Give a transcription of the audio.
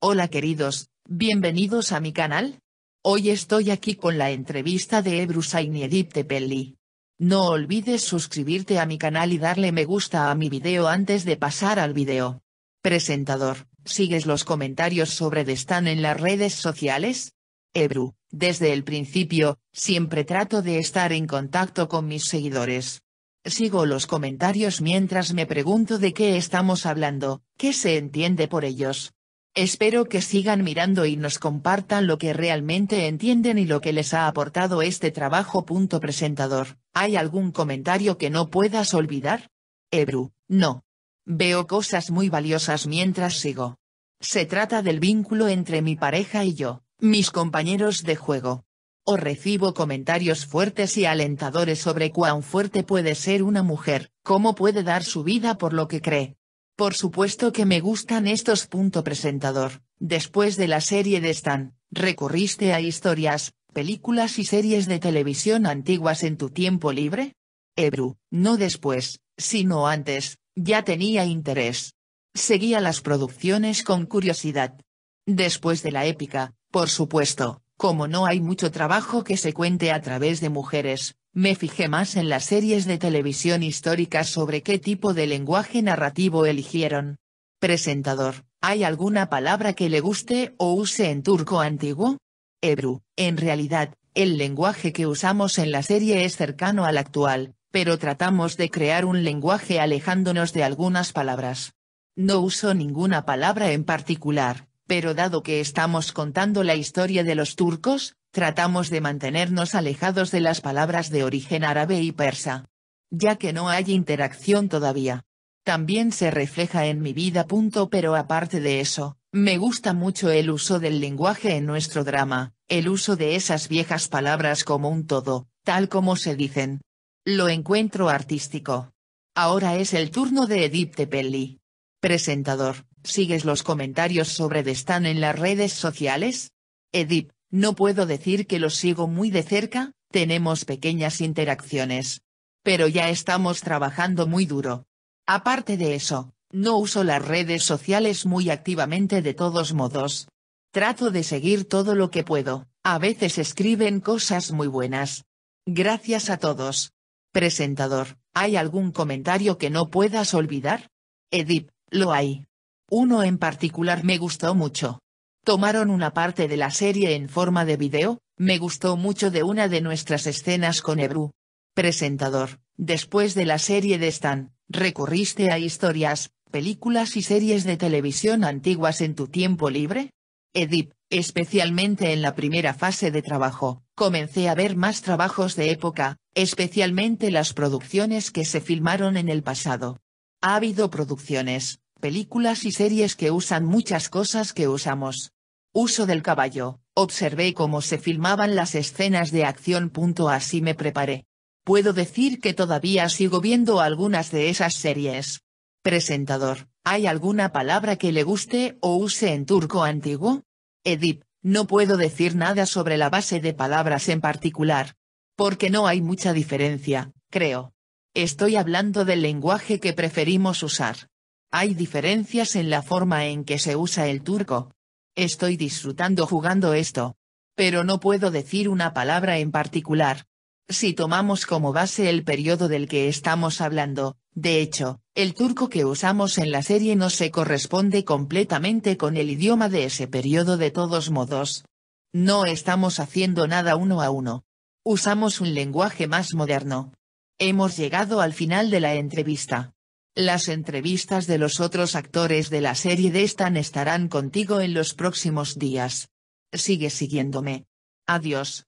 Hola queridos, bienvenidos a mi canal. Hoy estoy aquí con la entrevista de Ebru y Edip Tepeli. No olvides suscribirte a mi canal y darle me gusta a mi video antes de pasar al video. Presentador, ¿sigues los comentarios sobre están en las redes sociales? Ebru, desde el principio, siempre trato de estar en contacto con mis seguidores. Sigo los comentarios mientras me pregunto de qué estamos hablando, qué se entiende por ellos. Espero que sigan mirando y nos compartan lo que realmente entienden y lo que les ha aportado este trabajo. Punto presentador, ¿hay algún comentario que no puedas olvidar? Ebru, no. Veo cosas muy valiosas mientras sigo. Se trata del vínculo entre mi pareja y yo, mis compañeros de juego. O recibo comentarios fuertes y alentadores sobre cuán fuerte puede ser una mujer, cómo puede dar su vida por lo que cree, por supuesto que me gustan estos. Punto presentador, después de la serie de Stan, ¿recurriste a historias, películas y series de televisión antiguas en tu tiempo libre? Ebru, no después, sino antes, ya tenía interés. Seguía las producciones con curiosidad. Después de la épica, por supuesto, como no hay mucho trabajo que se cuente a través de mujeres, me fijé más en las series de televisión históricas sobre qué tipo de lenguaje narrativo eligieron. Presentador, ¿hay alguna palabra que le guste o use en turco antiguo? Hebru, en realidad, el lenguaje que usamos en la serie es cercano al actual, pero tratamos de crear un lenguaje alejándonos de algunas palabras. No uso ninguna palabra en particular, pero dado que estamos contando la historia de los turcos, tratamos de mantenernos alejados de las palabras de origen árabe y persa. Ya que no hay interacción todavía. También se refleja en mi vida. Pero aparte de eso, me gusta mucho el uso del lenguaje en nuestro drama, el uso de esas viejas palabras como un todo, tal como se dicen. Lo encuentro artístico. Ahora es el turno de Edip Tepeli. Presentador, ¿Sigues los comentarios sobre están en las redes sociales? Edip, no puedo decir que los sigo muy de cerca, tenemos pequeñas interacciones. Pero ya estamos trabajando muy duro. Aparte de eso, no uso las redes sociales muy activamente de todos modos. Trato de seguir todo lo que puedo, a veces escriben cosas muy buenas. Gracias a todos. Presentador, ¿hay algún comentario que no puedas olvidar? Edip, lo hay. Uno en particular me gustó mucho. Tomaron una parte de la serie en forma de video, me gustó mucho de una de nuestras escenas con Ebru. Presentador, después de la serie de Stan, ¿recurriste a historias, películas y series de televisión antiguas en tu tiempo libre? Edip, especialmente en la primera fase de trabajo, comencé a ver más trabajos de época, especialmente las producciones que se filmaron en el pasado. Ha habido producciones, películas y series que usan muchas cosas que usamos. Uso del caballo, observé cómo se filmaban las escenas de acción. Así me preparé. Puedo decir que todavía sigo viendo algunas de esas series. Presentador, ¿hay alguna palabra que le guste o use en turco antiguo? Edip, no puedo decir nada sobre la base de palabras en particular. Porque no hay mucha diferencia, creo. Estoy hablando del lenguaje que preferimos usar. Hay diferencias en la forma en que se usa el turco. Estoy disfrutando jugando esto. Pero no puedo decir una palabra en particular. Si tomamos como base el periodo del que estamos hablando, de hecho, el turco que usamos en la serie no se corresponde completamente con el idioma de ese periodo de todos modos. No estamos haciendo nada uno a uno. Usamos un lenguaje más moderno. Hemos llegado al final de la entrevista. Las entrevistas de los otros actores de la serie de Stan estarán contigo en los próximos días. Sigue siguiéndome. Adiós.